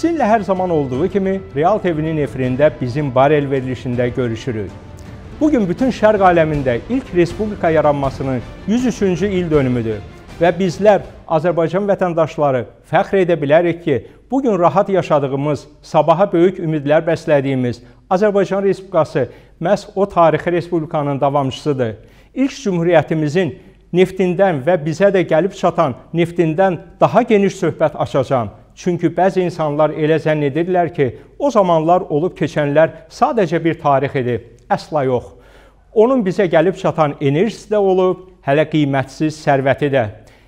Sizinlə hər zaman olduğu kimi Real TV-nin efirində bizim barel verilişində görüşürük. Bugün bütün şərq aləmində ilk respublika yaranmasının 103-cü il dönümüdür və bizlər Azərbaycan vətəndaşları fəxr edə bilərik ki, bugün rahat yaşadığımız, sabaha böyük ümidlər bəslədiyimiz Azərbaycan Respublikası məhz o tarixi respublikanın davamçısıdır. İlk cümhuriyyətimizin neftindən və bizə də gəlib çatan neftindən daha geniş söhbət açacağam. Çünki bəzi insanlar elə zənn edirlər ki, o zamanlar olub keçənlər sadəcə bir tarix idi. Əsla yox. Onun bizə gəlib çatan enerjisi də olub, hələ qiymətsiz sərvəti də.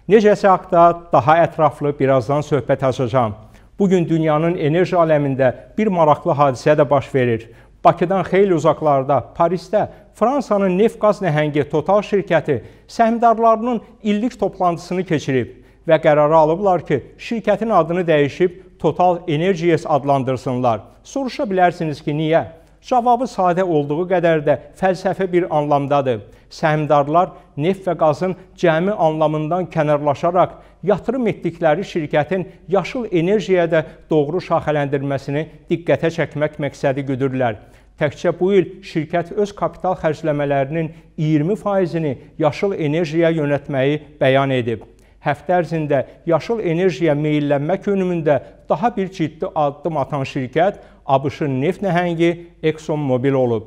Necəsə haqda daha ətraflı birazdan söhbət açacağam. Bu gün dünyanın enerji aləmində bir maraqlı hadisə də baş verir. Bakıdan xeyli uzaqlarda, Parisdə Fransanın neft qaz nəhəngi Total şirkəti səhmdarlarının illik toplantısını keçirib və qərarı alıblar ki, şirkətin adını dəyişib Total Energies adlandırsınlar. Soruşa bilərsiniz ki, niyə? Cavabı sadə olduğu qədər də fəlsəfi bir anlamdadır. Səhmdarlar neft və qazın cəmi anlamından kənarlaşaraq yatırım etdikləri şirkətin yaşıl enerjiyə də doğru şaxələndirməsini diqqətə çəkmək məqsədi güdürlər. Təkcə bu il şirkət öz kapital xərcləmələrinin 20%-ni yaşıl enerjiyə yönətməyi bəyan edib həftə ərzində yaşıl enerjiyə meyllənmə könümündə daha bir ciddi addım atan şirkət ABŞ-ın neft nəhəngi Exxon Mobil olub.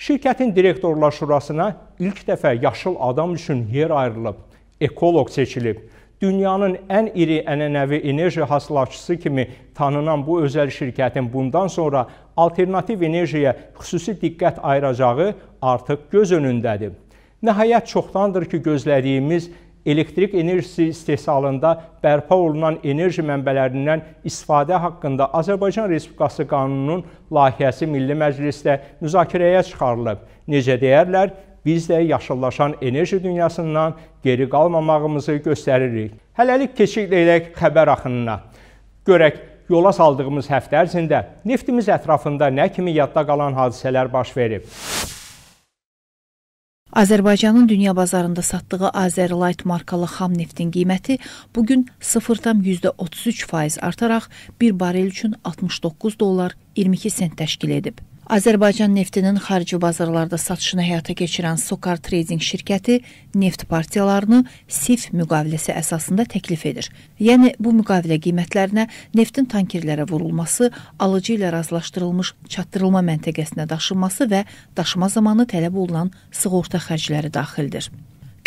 Şirkətin direktorlar şurasına ilk dəfə yaşıl adam üçün yer ayrılıb, ekoloq seçilib. Dünyanın ən iri ənənəvi enerji hasılatçısı kimi tanınan bu özəl şirkətin bundan sonra alternativ enerjiyə xüsusi diqqət ayıracağı artıq göz önündədir. Nəhayət çoxdandır ki, gözlədiyimiz elektrik enerjisi istehsalında bərpa olunan enerji mənbələrindən istifadə haqqında Azərbaycan Respublikası qanununun layihəsi Milli Məclisdə müzakirəyə çıxarılıb. Necə deyərlər, biz də yaşıllaşan enerji dünyasından geri qalmamağımızı göstəririk. Hələlik keçid edək xəbər axınına. Görək, yola saldığımız həftə ərzində neftimiz ətrafında nə kimi yadda qalan hadisələr baş verib. Azərbaycanın dünya bazarında satdığı Azerlight markalı xam neftin qiyməti bu gün 0,33% artaraq 1 barel üçün 69 dollar 22 sent təşkil edib. Azərbaycan neftinin xarici bazarlarda satışını həyata keçirən Sokar Trading şirkəti neft partiyalarını SIF müqaviləsi əsasında təklif edir. Yəni bu müqavilə qiymətlərinə neftin tankerlərə vurulması, alıcı ilə razılaşdırılmış çatdırılma məntəqəsinə daşınması və daşıma zamanı tələb olunan sığorta xərcləri daxildir.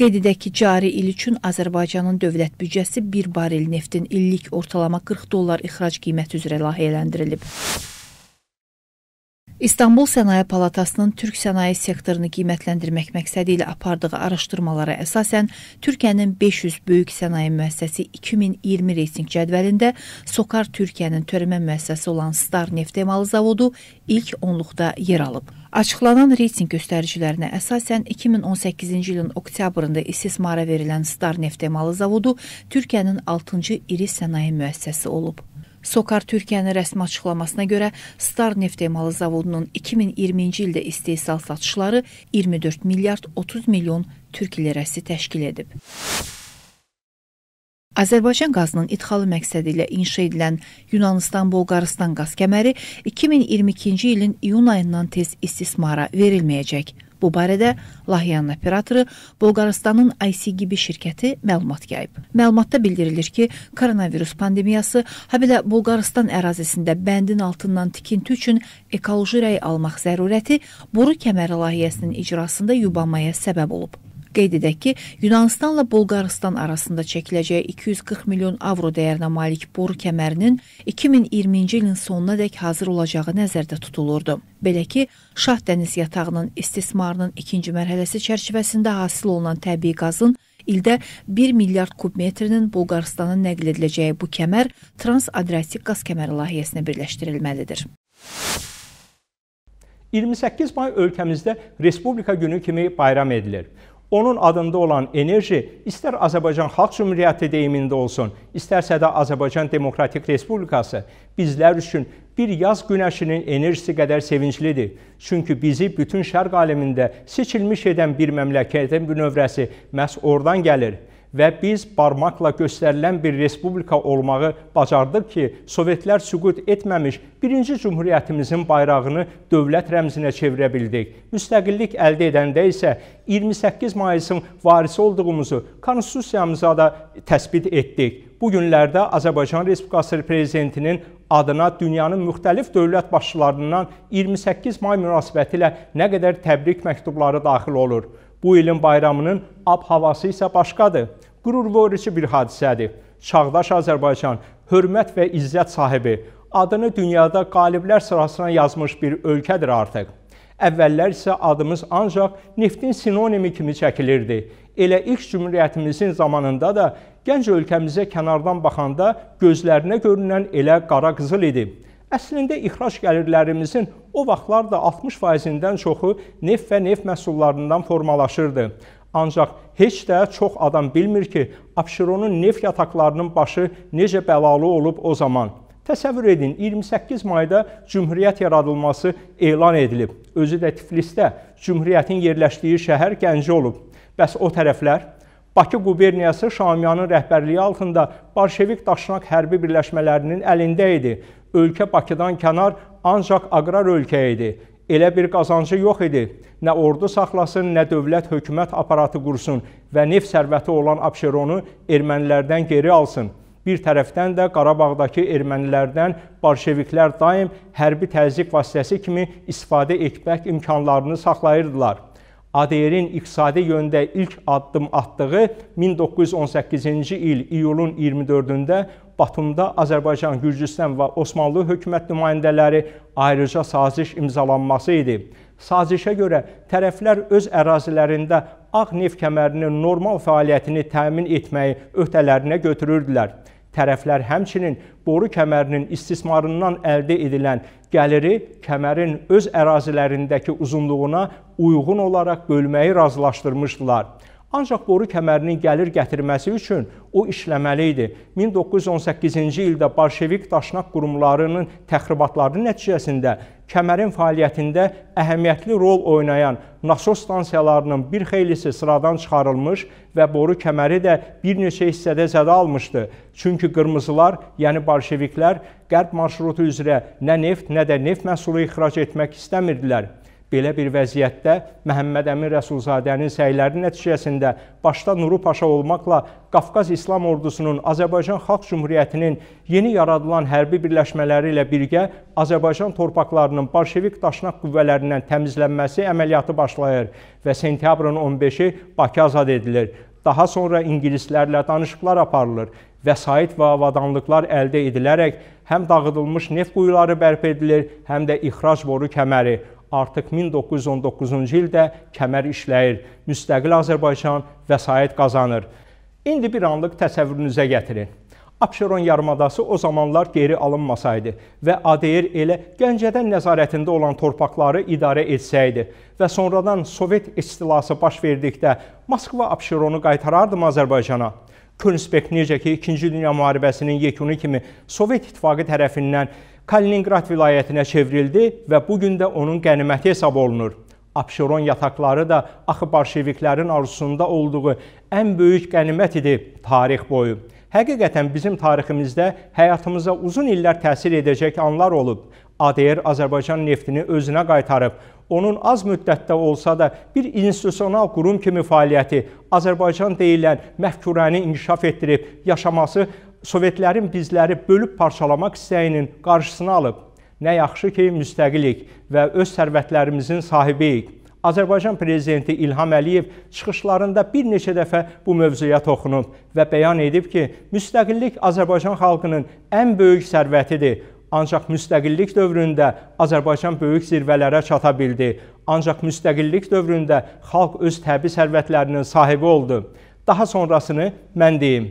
Qeyd edək ki, cari il üçün Azərbaycanın dövlət büdcəsi 1 barel neftin illik ortalama 40 dollar ixrac qiyməti üzrə layihələndirilib. İstanbul Sənaye Palatasının Türk sənaye sektorunu qiymətləndirmək məqsədi ilə apardığı araşdırmalara əsasən Türkiyənin 500 böyük sənaye müəssisəsi 2020 reytinq cədvəlində Sokar Türkiyənin törəmə müəssisəsi olan Star neft emalı zavodu ilk onluqda yer alıb. Açıqlanan reytinq göstəricilərinə əsasən 2018-ci ilin oktyabrında istismara verilən Star neft emalı zavodu Türkiyənin 6-cı iri sənaye müəssisəsi olub. Sokar Türkiyənin rəsmi açıqlamasına görə Star neft emalı zavodunun 2020-ci ildə istehsal satışları 24 milyard 30 milyon türk lirəsi təşkil edib. Azərbaycan qazının idxalı məqsədi ilə inşa edilən Yunanistan-Bolqarıstan qaz kəməri 2022-ci ilin iyun ayından tez istismara verilməyəcək. Bu barədə Lahyanın operatoru Bolqarıstanın IC gibi şirkəti məlumat yayıb. Məlumatda bildirilir ki, koronavirus pandemiyası hələ Bolqarıstan ərazisində bəndin altından tikinti üçün ekoloji rəy almaq zərurəti boru kəməri layihəsinin icrasında yubanmaya səbəb olub. Qeyd edək ki, Yunanıstanla Bolqarıstan arasında çəkiləcəyi 240 milyon avro dəyərinə malik boru kəmərinin 2020-ci ilin sonuna dək hazır olacağı nəzərdə tutulurdu. Belə ki, Şah dəniz yatağının istismarının ikinci mərhələsi çərçivəsində hasil olunan təbii qazın ildə 1 milyard kubmetrinin Bolqarıstana nəql ediləcəyi bu kəmər Trans-Adriatik qaz kəməri layihəsinə birləşdirilməlidir. 28 may ölkəmizdə Respublika günü kimi bayram edilir. Onun adında olan enerji istər Azərbaycan Xalq Cümhuriyyəti deyimində olsun, istərsə də Azərbaycan Demokratik Respublikası bizlər üçün bir yaz günəşinin enerjisi qədər sevinclidir. Çünki bizi bütün şərq aləmində seçilmiş edən bir məmləkətin bünövrəsi məhz oradan gəlir və biz barmaqla göstərilən bir respublika olmağı bacardıq ki, Sovetlər süqut etməmiş birinci cümhuriyyətimizin bayrağını dövlət rəmzinə çevirə bildik. Müstəqillik əldə edəndə isə 28 mayısın varisi olduğumuzu konstitusiyamıza da təsbit etdik. Bu günlərdə Azərbaycan Respublikası prezidentinin adına dünyanın müxtəlif dövlət başçılarından 28 may münasibətilə nə qədər təbrik məktubları daxil olur. Bu ilin bayramının ab havası isə başqadır qürurverici bir hadisədir. Çağdaş Azərbaycan hörmət və izzət sahibi, adını dünyada qaliblər sırasına yazmış bir ölkədir artıq. Əvvəllər isə adımız ancaq neftin sinonimi kimi çəkilirdi. Elə ilk cümhuriyyətimizin zamanında da gənc ölkəmizə kənardan baxanda gözlərinə görünən elə qara qızıl idi. Əslində ixrac gəlirlərimizin o vaxtlar da 60%-dən çoxu neft və neft məhsullarından formalaşırdı. Ancaq heç də çox adam bilmir ki, Abşeronun neft yataqlarının başı necə bəlalı olub o zaman. Təsəvvür edin, 28 mayda Cümhuriyyət yaradılması elan edilib. Özü də Tiflisdə Cümhuriyyətin yerləşdiyi şəhər Gəncə olub. Bəs o tərəflər Bakı quberniyası Şamiyanın rəhbərliyi altında bolşevik daşnaq hərbi birləşmələrinin əlində idi. Ölkə Bakıdan kənar ancaq aqrar ölkə idi elə bir qazancı yox idi. Nə ordu saxlasın, nə dövlət hökumət aparatı qursun və neft sərvəti olan Abşeronu ermənilərdən geri alsın. Bir tərəfdən də Qarabağdakı ermənilərdən bolşeviklər daim hərbi təzyiq vasitəsi kimi istifadə etmək imkanlarını saxlayırdılar. ADR-in iqtisadi yöndə ilk addım atdığı 1918-ci il iyulun 24-də Batumda Azərbaycan, Gürcüstan və Osmanlı hökumət nümayəndələri ayrıca saziş imzalanması idi. Sazişə görə tərəflər öz ərazilərində ağ neft kəmərinin normal fəaliyyətini təmin etməyi öhdələrinə götürürdülər. Tərəflər həmçinin boru kəmərinin istismarından əldə edilən gəliri kəmərin öz ərazilərindəki uzunluğuna uyğun olaraq bölməyi razılaşdırmışdılar. Ancaq boru kəmərinin gəlir gətirməsi üçün o işləməli idi. 1918-ci ildə bolşevik daşnaq qurumlarının təxribatları nəticəsində kəmərin fəaliyyətində əhəmiyyətli rol oynayan nasos stansiyalarının bir xeylisi sıradan çıxarılmış və boru kəməri də bir neçə hissədə zədə almışdı. Çünki qırmızılar, yəni bolşeviklər qərb marşrutu üzrə nə neft, nə də neft məhsulu ixrac etmək istəmirdilər. Belə bir vəziyyətdə Məhəmməd Əmin Rəsulzadənin səyləri nəticəsində başda Nuru Paşa olmaqla Qafqaz İslam Ordusunun Azərbaycan Xalq Cümhuriyyətinin yeni yaradılan hərbi birləşmələri ilə birgə Azərbaycan torpaqlarının bolşevik daşnaq qüvvələrindən təmizlənməsi əməliyyatı başlayır və sentyabrın 15-i Bakı azad edilir. Daha sonra ingilislərlə danışıqlar aparılır. Vəsait və avadanlıqlar əldə edilərək həm dağıdılmış neft quyuları bərpa edilir, həm də ixrac boru kəməri artıq 1919-cu ildə kəmər işləyir, müstəqil Azərbaycan vəsait qazanır. İndi bir anlıq təsəvvürünüzə gətirin. Abşeron yarımadası o zamanlar geri alınmasaydı və ADR elə Gəncədən nəzarətində olan torpaqları idarə etsəydi və sonradan Sovet istilası baş verdikdə Moskva Abşeronu qaytarardım Azərbaycana. Könspek necə ki 2-ci Dünya müharibəsinin yekunu kimi Sovet İttifaqı tərəfindən Kalininqrad vilayətinə çevrildi və bu gün də onun qəniməti hesab olunur. Abşeron yataqları da axı bolşeviklərin arzusunda olduğu ən böyük qənimət idi tarix boyu. Həqiqətən bizim tariximizdə həyatımıza uzun illər təsir edəcək anlar olub. ADR Azərbaycan neftini özünə qaytarıb, onun az müddətdə olsa da bir institusional qurum kimi fəaliyyəti Azərbaycan deyilən məfkurəni inkişaf etdirib, yaşaması Sovetlərin bizləri bölüb parçalamaq istəyinin qarşısını alıb. Nə yaxşı ki, müstəqilik və öz sərvətlərimizin sahibiyik. Azərbaycan prezidenti İlham Əliyev çıxışlarında bir neçə dəfə bu mövzuya toxunub və bəyan edib ki, müstəqillik Azərbaycan xalqının ən böyük sərvətidir. Ancaq müstəqillik dövründə Azərbaycan böyük zirvələrə çata bildi. Ancaq müstəqillik dövründə xalq öz təbii sərvətlərinin sahibi oldu. Daha sonrasını mən deyim.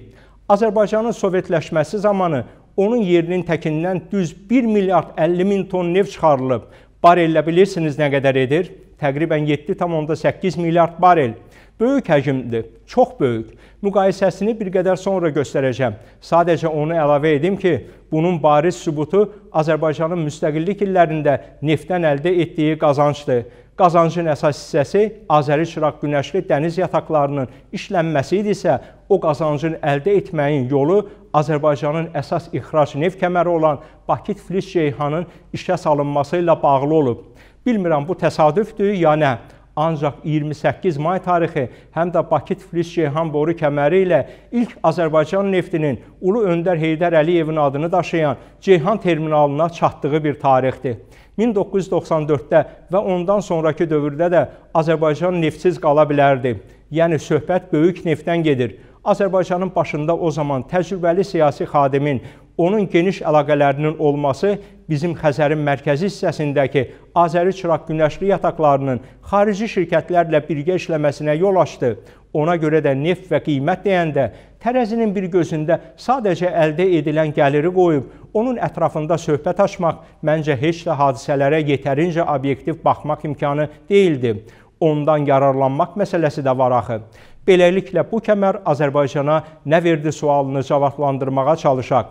Azərbaycanın sovetləşməsi zamanı onun yerinin təkindən düz 1 milyard 50 min ton neft çıxarılıb. Barellə bilirsiniz nə qədər edir? Təqribən 7,8 milyard barel. Böyük həcmdir, çox böyük. Müqayisəsini bir qədər sonra göstərəcəm. Sadəcə onu əlavə edim ki, bunun bariz sübutu Azərbaycanın müstəqillik illərində neftdən əldə etdiyi qazancdır qazancın əsas hissəsi Azəri çıraq günəşli dəniz yataqlarının işlənməsi idisə, o qazancın əldə etməyin yolu Azərbaycanın əsas ixrac neft kəməri olan Bakı-Tiflis Ceyhanın işə salınması ilə bağlı olub. Bilmirəm bu təsadüfdür ya nə. Ancaq 28 may tarixi həm də Bakı-Tiflis Ceyhan boru kəməri ilə ilk Azərbaycan neftinin Ulu Öndər Heydər Əliyevin adını daşıyan Ceyhan terminalına çatdığı bir tarixdir. 1994-də və ondan sonrakı dövrdə də Azərbaycan neftsiz qala bilərdi. Yəni söhbət böyük neftdən gedir. Azərbaycanın başında o zaman təcrübəli siyasi xadimin onun geniş əlaqələrinin olması bizim Xəzərin mərkəzi hissəsindəki Azəri çıraq günəşli yataqlarının xarici şirkətlərlə birgə işləməsinə yol açdı. Ona görə də neft və qiymət deyəndə tərəzinin bir gözündə sadəcə əldə edilən gəliri qoyub, onun ətrafında söhbət açmaq məncə heç də hadisələrə yetərincə obyektiv baxmaq imkanı deyildi. Ondan yararlanmaq məsələsi də var axı. Beləliklə bu kəmər Azərbaycana nə verdi sualını cavablandırmağa çalışaq.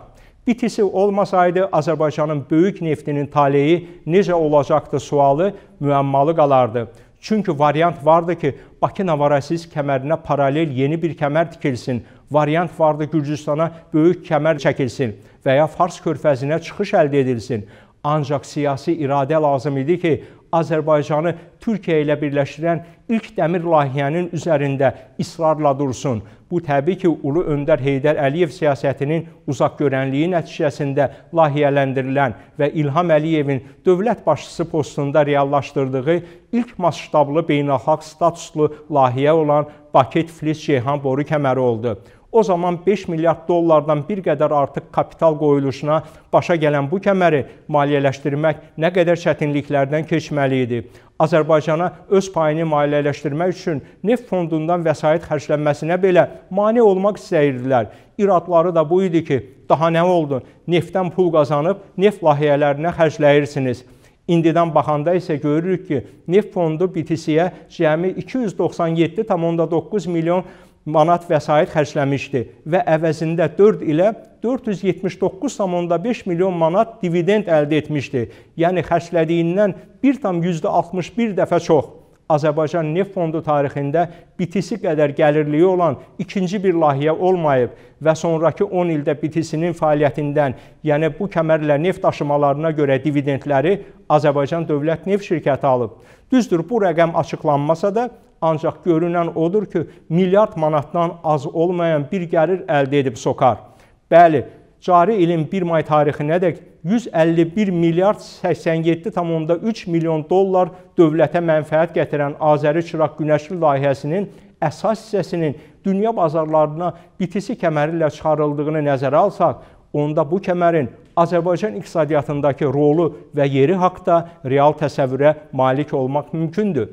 BTC olmasaydı Azərbaycanın böyük neftinin taleyi necə olacaqdı sualı müəmmalı qalardı. Çünki variant vardı ki, Bakı-Novorosisk kəmərinə paralel yeni bir kəmər tikilsin. Variant vardı Gürcüstana böyük kəmər çəkilsin və ya Fars körfəzinə çıxış əldə edilsin. Ancaq siyasi iradə lazım idi ki, Azərbaycanı Türkiyə ilə birləşdirən ilk dəmir layihənin üzərində israrla dursun. Bu təbii ki, Ulu öndər Heydər Əliyev siyasətinin uzaqgörənliyi nəticəsində layihələndirilən və İlham Əliyevin dövlət başçısı postunda reallaşdırdığı ilk masştablı beynəlxalq statuslu layihə olan Bakı-Tiflis-Ceyhan boru kəməri oldu. O zaman 5 milyard dollardan bir qədər artıq kapital qoyuluşuna başa gələn bu kəməri maliyyələşdirmək nə qədər çətinliklərdən keçməli idi. Azərbaycana öz payını maliyyələşdirmək üçün neft fondundan vəsait xərclənməsinə belə mane olmaq istəyirdilər. İradları da bu idi ki, daha nə oldu? Neftdən pul qazanıb neft layihələrinə xərcləyirsiniz. İndidən baxanda isə görürük ki, neft fondu BTC-yə cəmi 297,9 milyon manat vəsait xərcləmişdi və əvəzində 4 ilə 479,5 milyon manat dividend əldə etmişdi. Yəni xərclədiyindən 1,61 dəfə çox. Azərbaycan Neft Fondu tarixində bitisi qədər gəlirliyi olan ikinci bir layihə olmayıb və sonrakı 10 ildə bitisinin fəaliyyətindən, yəni bu kəmərlə neft daşımalarına görə dividendləri Azərbaycan Dövlət Neft Şirkəti alıb. Düzdür, bu rəqəm açıqlanmasa da ancaq görünən odur ki, milyard manatdan az olmayan bir gəlir əldə edib sokar. Bəli, cari ilin 1 may tarixinədək 151 milyard 87,3 milyon dollar dövlətə mənfəət gətirən Azəri Çıraq Günəşli layihəsinin əsas hissəsinin dünya bazarlarına bitisi kəməri ilə çıxarıldığını nəzərə alsaq, onda bu kəmərin Azərbaycan iqtisadiyyatındakı rolu və yeri haqda real təsəvvürə malik olmaq mümkündür.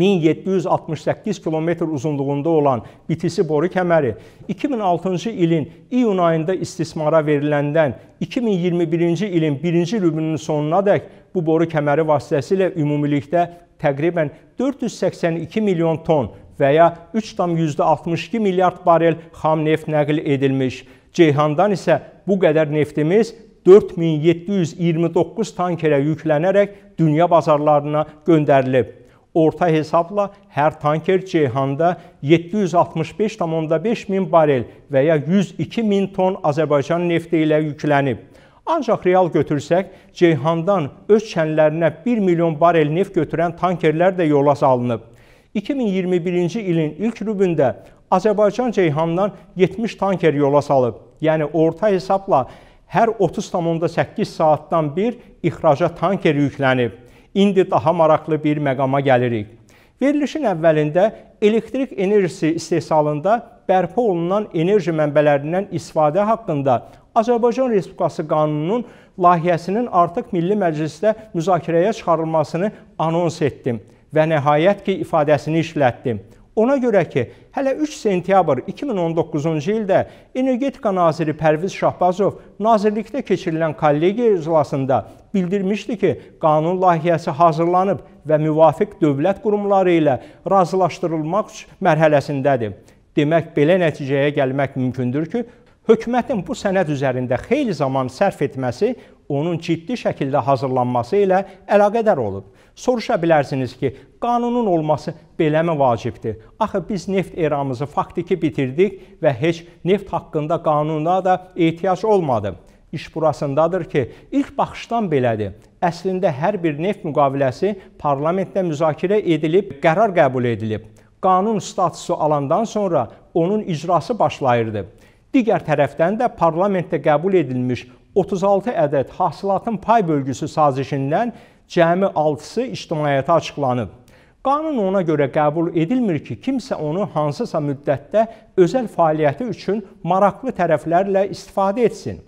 1768 kilometr uzunluğunda olan bitisi boru kəməri 2006-cı ilin iyun ayında istismara veriləndən 2021-ci ilin 1-ci rübünün sonunadək bu boru kəməri vasitəsilə ümumilikdə təqribən 482 milyon ton və ya 3,62 milyard barel xam neft nəql edilmiş. Ceyhandan isə bu qədər neftimiz 4729 tankerə yüklənərək dünya bazarlarına göndərilib. Orta hesabla hər tanker Ceyhanda 765,5 min barel və ya 102 min ton Azərbaycan nefti ilə yüklənib. Ancaq real götürsək, Ceyhandan öz çənlərinə 1 milyon barel neft götürən tankerlər də yola salınıb. 2021-ci ilin ilk rübündə Azərbaycan Ceyhandan 70 tanker yola salıb. Yəni orta hesabla hər 30,8 saatdan bir ixraca tanker yüklənib. İndi daha maraqlı bir məqama gəlirik. Verilişin əvvəlində elektrik enerjisi istehsalında bərpa olunan enerji mənbələrindən istifadə haqqında Azərbaycan Respublikası qanununun layihəsinin artıq Milli Məclisdə müzakirəyə çıxarılmasını anons etdim və nəhayət ki, ifadəsini işlətdim. Ona görə ki, hələ 3 sentyabr 2019-cu ildə Energetika naziri Pərviz Şahbazov nazirlikdə keçirilən kollegiya iclasında bildirmişdi ki, qanun layihəsi hazırlanıb və müvafiq dövlət qurumları ilə razılaşdırılmaq mərhələsindədir. Demək, belə nəticəyə gəlmək mümkündür ki, hökumətin bu sənəd üzərində xeyli zaman sərf etməsi onun ciddi şəkildə hazırlanması ilə əlaqədar olub. Soruşa bilərsiniz ki, qanunun olması beləmi vacibdir? Axı biz neft eramızı faktiki bitirdik və heç neft haqqında qanuna da ehtiyac olmadı. İş burasındadır ki, ilk baxışdan belədir. Əslində hər bir neft müqaviləsi parlamentdə müzakirə edilib, qərar qəbul edilib. Qanun statusu alandan sonra onun icrası başlayırdı. Digər tərəfdən də parlamentdə qəbul edilmiş 36 ədəd hasilatın pay bölgüsü sazişindən cəmi 6-sı ictimaiyyətə açıqlanıb. Qanun ona görə qəbul edilmir ki, kimsə onu hansısa müddətdə özəl fəaliyyəti üçün maraqlı tərəflərlə istifadə etsin.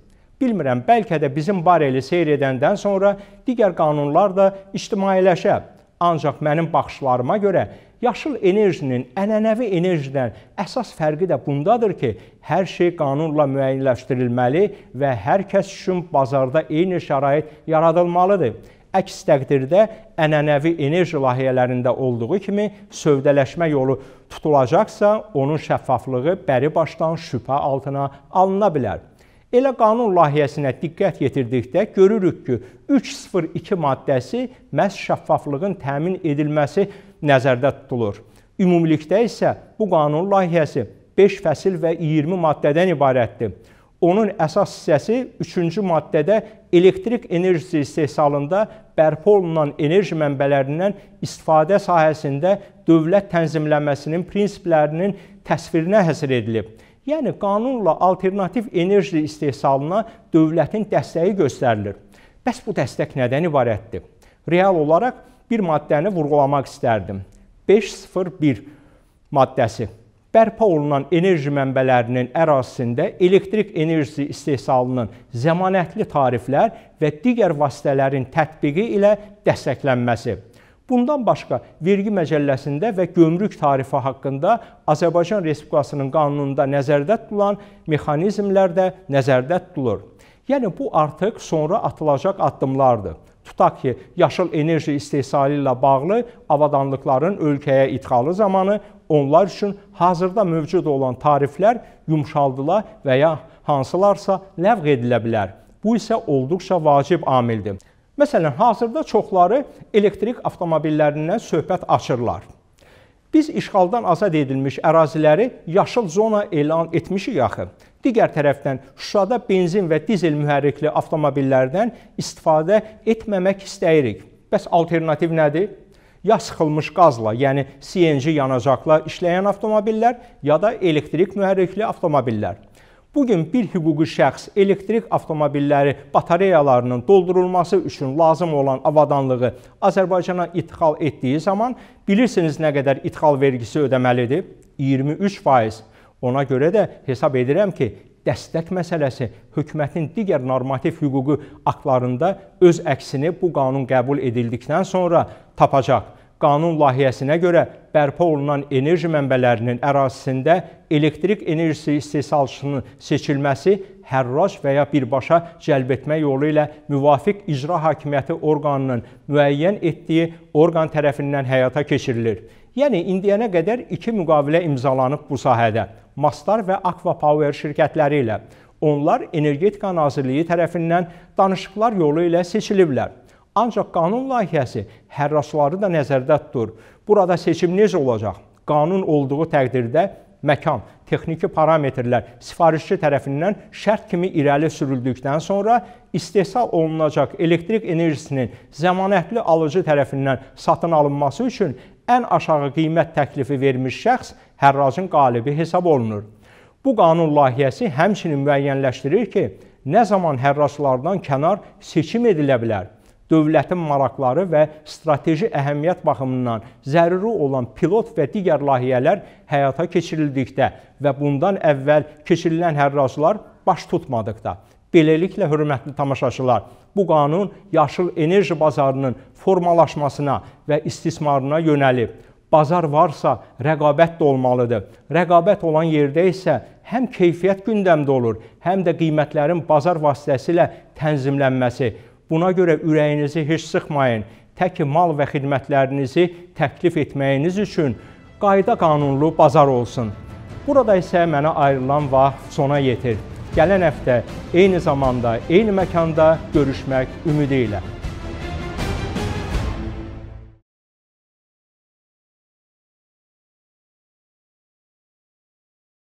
Bilmirəm, bəlkə də bizim bareli seyr edəndən sonra digər qanunlar da ictimailəşə. Ancaq mənim baxışlarıma görə yaşıl enerjinin ənənəvi enerjidən əsas fərqi də bundadır ki, hər şey qanunla müəyyənləşdirilməli və hər kəs üçün bazarda eyni şərait yaradılmalıdır. Əks təqdirdə ənənəvi enerji layihələrində olduğu kimi sövdələşmə yolu tutulacaqsa, onun şəffaflığı bəri başdan şübhə altına alına bilər. Elə qanun layihəsinə diqqət yetirdikdə görürük ki, 302 maddəsi məhz şəffaflığın təmin edilməsi nəzərdə tutulur. Ümumilikdə isə bu qanun layihəsi 5 fəsil və 20 maddədən ibarətdir. Onun əsas hissəsi 3-cü maddədə elektrik enerjisi istehsalında bərpa olunan enerji mənbələrindən istifadə sahəsində dövlət tənzimlənməsinin prinsiplərinin təsvirinə həsr edilib. Yəni qanunla alternativ enerji istehsalına dövlətin dəstəyi göstərilir. Bəs bu dəstək nədən ibarətdir? Real olaraq bir maddəni vurğulamaq istərdim. 501 maddəsi bərpa olunan enerji mənbələrinin ərazisində elektrik enerjisi istehsalının zəmanətli tariflər və digər vasitələrin tətbiqi ilə dəstəklənməsi. Bundan başqa vergi məcəlləsində və gömrük tarifi haqqında Azərbaycan Respublikasının qanununda nəzərdə tutulan mexanizmlər də nəzərdə tutulur. Yəni bu artıq sonra atılacaq addımlardır. Tutaq ki, yaşıl enerji istehsalı ilə bağlı avadanlıqların ölkəyə idxalı zamanı onlar üçün hazırda mövcud olan tariflər yumşaldıla və ya hansılarsa ləğv edilə bilər. Bu isə olduqca vacib amildir. Məsələn, hazırda çoxları elektrik avtomobillərindən söhbət açırlar. Biz işğaldan azad edilmiş əraziləri yaşıl zona elan etmişik axı. Digər tərəfdən Şuşada benzin və dizel mühərrikli avtomobillərdən istifadə etməmək istəyirik. Bəs alternativ nədir? ya sıxılmış qazla, yəni CNG yanacaqla işləyən avtomobillər ya da elektrik mühərrikli avtomobillər. Bu gün bir hüquqi şəxs elektrik avtomobilləri batareyalarının doldurulması üçün lazım olan avadanlığı Azərbaycana idxal etdiyi zaman bilirsiniz nə qədər idxal vergisi ödəməlidir? 23%. Ona görə də hesab edirəm ki, dəstək məsələsi hökumətin digər normativ hüquqi aktlarında öz əksini bu qanun qəbul edildikdən sonra tapacaq qanun layihəsinə görə bərpa olunan enerji mənbələrinin ərazisində elektrik enerjisi istehsalçısının seçilməsi hərrac və ya birbaşa cəlb etmə yolu ilə müvafiq icra hakimiyyəti orqanının müəyyən etdiyi orqan tərəfindən həyata keçirilir. Yəni indiyənə qədər 2 müqavilə imzalanıb bu sahədə. Mastar və Aqua Power şirkətləri ilə. Onlar Energetika Nazirliyi tərəfindən danışıqlar yolu ilə seçiliblər. Ancaq qanun layihəsi hərrasları da nəzərdə tutur. Burada seçim necə olacaq? Qanun olduğu təqdirdə məkan, texniki parametrlər sifarişçi tərəfindən şərt kimi irəli sürüldükdən sonra istehsal olunacaq elektrik enerjisinin zəmanətli alıcı tərəfindən satın alınması üçün ən aşağı qiymət təklifi vermiş şəxs hərracın qalibi hesab olunur. Bu qanun layihəsi həmçinin müəyyənləşdirir ki, nə zaman hərraçlardan kənar seçim edilə bilər? dövlətin maraqları və strateji əhəmiyyət baxımından zəruri olan pilot və digər layihələr həyata keçirildikdə və bundan əvvəl keçirilən hərraclar baş tutmadıqda Beləliklə, hörmətli tamaşaçılar, bu qanun yaşıl enerji bazarının formalaşmasına və istismarına yönəlib. Bazar varsa, rəqabət də olmalıdır. Rəqabət olan yerdə isə həm keyfiyyət gündəmdə olur, həm də qiymətlərin bazar vasitəsilə tənzimlənməsi, Buna görə ürəyinizi heç sıxmayın. Tək mal və xidmətlərinizi təklif etməyiniz üçün qayda qanunlu bazar olsun. Burada isə mənə ayrılan vaxt sona yetir. Gələn həftə eyni zamanda, eyni məkanda görüşmək ümidi ilə.